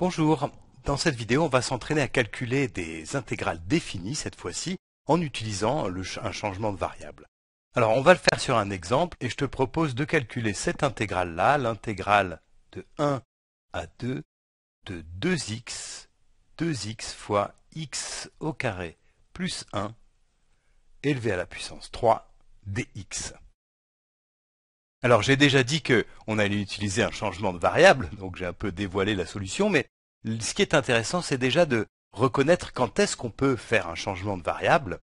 Bonjour, dans cette vidéo on va s'entraîner à calculer des intégrales définies cette fois-ci en utilisant un changement de variable. Alors on va le faire sur un exemple et je te propose de calculer cette intégrale-là, l'intégrale de 1 à 2 de 2x, 2x fois x au carré plus 1 élevé à la puissance 3 dx. Alors j'ai déjà dit qu'on allait utiliser un changement de variable, donc j'ai un peu dévoilé la solution, mais ce qui est intéressant, c'est déjà de reconnaître quand est-ce qu'on peut faire un changement de variable.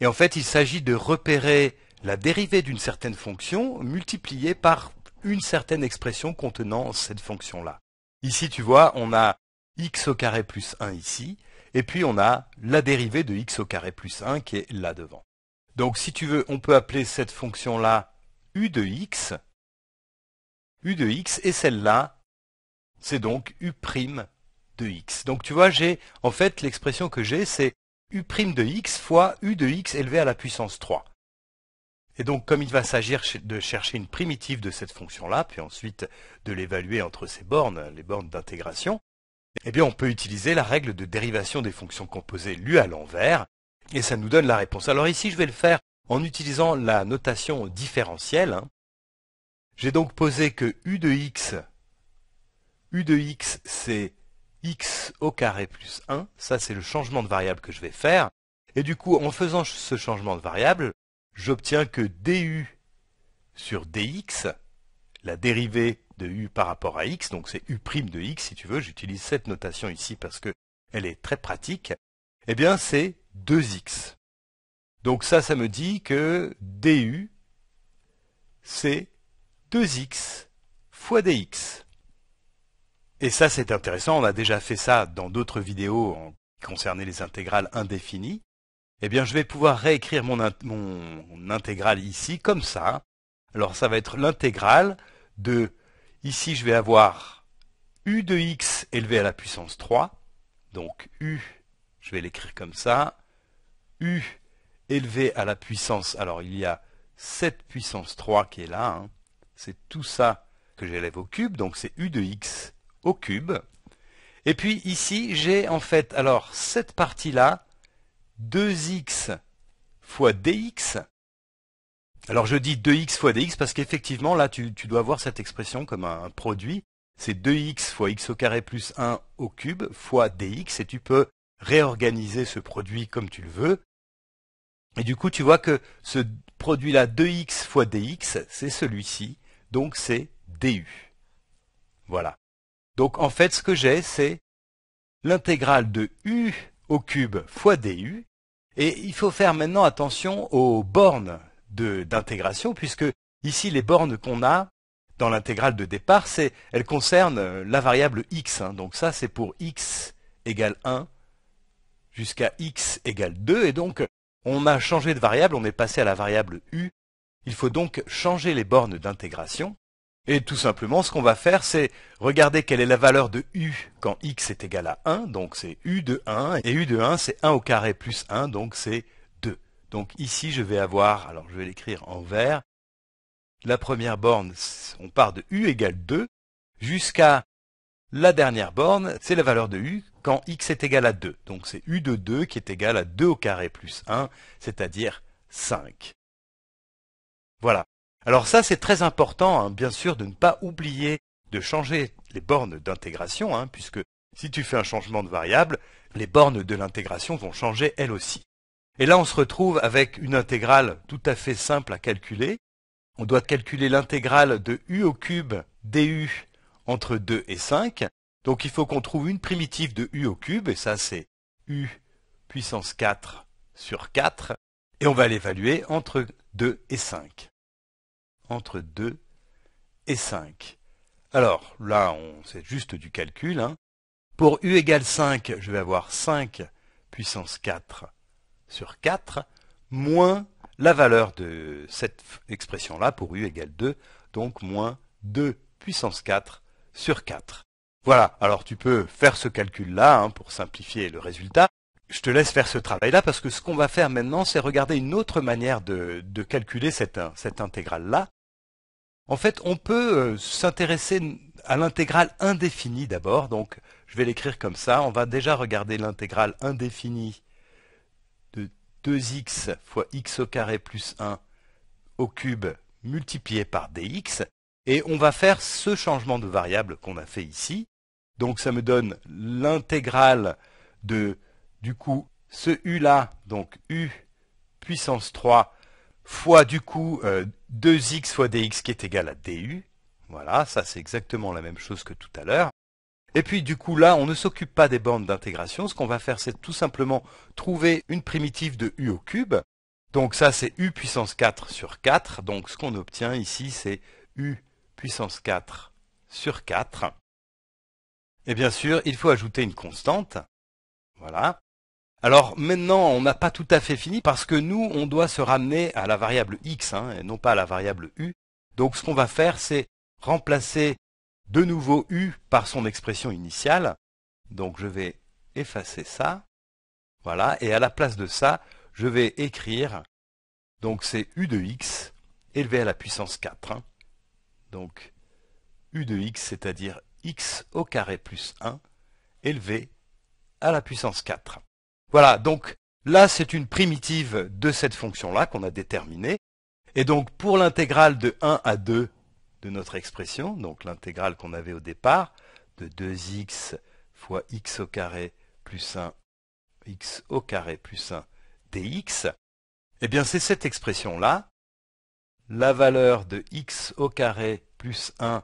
Et en fait, il s'agit de repérer la dérivée d'une certaine fonction multipliée par une certaine expression contenant cette fonction-là. Ici, tu vois, on a x au carré plus 1 ici, et puis on a la dérivée de x au carré plus 1 qui est là devant. Donc si tu veux, on peut appeler cette fonction-là U de x. U de x et celle-là, c'est donc U' prime de x. Donc tu vois, j'ai en fait l'expression que j'ai, c'est U' prime de x fois U de x élevé à la puissance 3. Et donc comme il va s'agir de chercher une primitive de cette fonction-là, puis ensuite de l'évaluer entre ses bornes, les bornes d'intégration, eh bien on peut utiliser la règle de dérivation des fonctions composées lues à l'envers, et ça nous donne la réponse. Alors ici, je vais le faire en utilisant la notation différentielle, j'ai donc posé que u de x, u de x c'est x au carré plus 1, ça c'est le changement de variable que je vais faire, et du coup en faisant ce changement de variable, j'obtiens que du sur dx, la dérivée de u par rapport à x, donc c'est u' de x si tu veux, j'utilise cette notation ici parce qu'elle est très pratique, eh bien c'est 2x. Donc ça, ça me dit que DU, c'est 2x fois dx. Et ça, c'est intéressant, on a déjà fait ça dans d'autres vidéos concernant les intégrales indéfinies. Eh bien, je vais pouvoir réécrire mon, mon intégrale ici, comme ça. Alors, ça va être l'intégrale de... Ici, je vais avoir u de x élevé à la puissance 3. Donc, u, je vais l'écrire comme ça. u élevé à la puissance. Alors il y a cette puissance 3 qui est là. Hein. C'est tout ça que j'élève au cube, donc c'est u de x au cube. Et puis ici, j'ai en fait, alors, cette partie-là, 2x fois dx. Alors je dis 2x fois dx parce qu'effectivement, là, tu, dois voir cette expression comme un, produit. C'est 2x fois x au carré plus 1 au cube fois dx, et tu peux réorganiser ce produit comme tu le veux. Et du coup, tu vois que ce produit-là, 2x fois dx, c'est celui-ci, donc c'est du. Voilà. Donc en fait, ce que j'ai, c'est l'intégrale de u au cube fois du, et il faut faire maintenant attention aux bornes d'intégration, puisque ici, les bornes qu'on a dans l'intégrale de départ, c'est, elles concernent euh, la variable x, hein. donc ça, c'est pour x égale 1 jusqu'à x égale 2, et donc on a changé de variable, on est passé à la variable u. Il faut donc changer les bornes d'intégration. Et tout simplement, ce qu'on va faire, c'est regarder quelle est la valeur de u quand x est égal à 1, donc c'est u de 1, et u de 1, c'est 1 au carré plus 1, donc c'est 2. Donc ici, je vais avoir, alors je vais l'écrire en vert, la première borne, on part de u égale 2, jusqu'à la dernière borne, c'est la valeur de u quand x est égal à 2. Donc c'est u de 2 qui est égal à 2 au carré plus 1, c'est-à-dire 5. Voilà. Alors ça, c'est très important, hein, bien sûr, de ne pas oublier de changer les bornes d'intégration, hein, puisque si tu fais un changement de variable, les bornes de l'intégration vont changer elles aussi. Et là, on se retrouve avec une intégrale tout à fait simple à calculer. On doit calculer l'intégrale de u au cube du entre 2 et 5. Donc il faut qu'on trouve une primitive de u au cube, et ça c'est u puissance 4 sur 4, et on va l'évaluer entre 2 et 5. Entre 2 et 5. Alors là, c'est juste du calcul. Hein. Pour u égale 5, je vais avoir 5 puissance 4 sur 4, moins la valeur de cette expression-là pour u égale 2, donc moins 2 puissance 4 sur 4. Voilà, alors tu peux faire ce calcul-là hein, pour simplifier le résultat. Je te laisse faire ce travail-là parce que ce qu'on va faire maintenant, c'est regarder une autre manière de, calculer cette, cette intégrale-là. En fait, on peut euh, s'intéresser à l'intégrale indéfinie d'abord. Donc, je vais l'écrire comme ça. On va déjà regarder l'intégrale indéfinie de 2x fois x au carré plus 1 au cube multiplié par dx. Et on va faire ce changement de variable qu'on a fait ici. Donc ça me donne l'intégrale de, du coup, ce u là, donc u puissance 3 fois du coup 2x euh, fois dx qui est égal à du. Voilà, ça c'est exactement la même chose que tout à l'heure. Et puis du coup là, on ne s'occupe pas des bandes d'intégration. Ce qu'on va faire, c'est tout simplement trouver une primitive de u au cube. Donc ça c'est u puissance 4 sur 4. Donc ce qu'on obtient ici, c'est u puissance 4 sur 4. Et bien sûr, il faut ajouter une constante. Voilà. Alors maintenant, on n'a pas tout à fait fini parce que nous, on doit se ramener à la variable x, hein, et non pas à la variable u. Donc ce qu'on va faire, c'est remplacer de nouveau u par son expression initiale. Donc je vais effacer ça. Voilà, et à la place de ça, je vais écrire, donc c'est u de x élevé à la puissance 4 donc u de x, c'est-à-dire x au carré plus 1, élevé à la puissance 4. Voilà, donc là c'est une primitive de cette fonction-là qu'on a déterminée. Et donc pour l'intégrale de 1 à 2 de notre expression, donc l'intégrale qu'on avait au départ, de 2x fois x au carré plus 1, x au carré plus 1 dx, eh bien c'est cette expression-là, la valeur de x au carré plus 1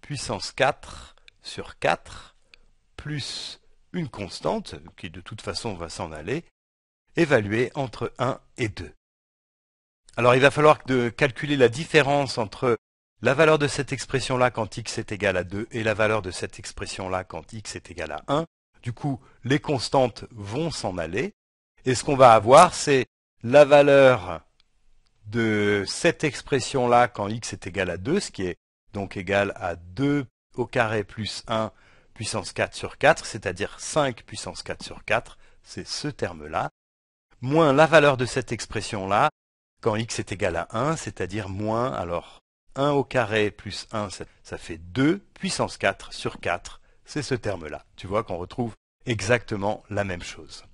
puissance 4 sur 4 plus une constante, qui de toute façon va s'en aller, évaluée entre 1 et 2. Alors il va falloir de calculer la différence entre la valeur de cette expression-là quand x est égal à 2 et la valeur de cette expression-là quand x est égal à 1. Du coup, les constantes vont s'en aller. Et ce qu'on va avoir, c'est la valeur de cette expression-là quand x est égal à 2, ce qui est donc égal à 2 au carré plus 1 puissance 4 sur 4, c'est-à-dire 5 puissance 4 sur 4, c'est ce terme-là, moins la valeur de cette expression-là, quand x est égal à 1, c'est-à-dire moins, alors 1 au carré plus 1, ça fait 2 puissance 4 sur 4, c'est ce terme-là. Tu vois qu'on retrouve exactement la même chose.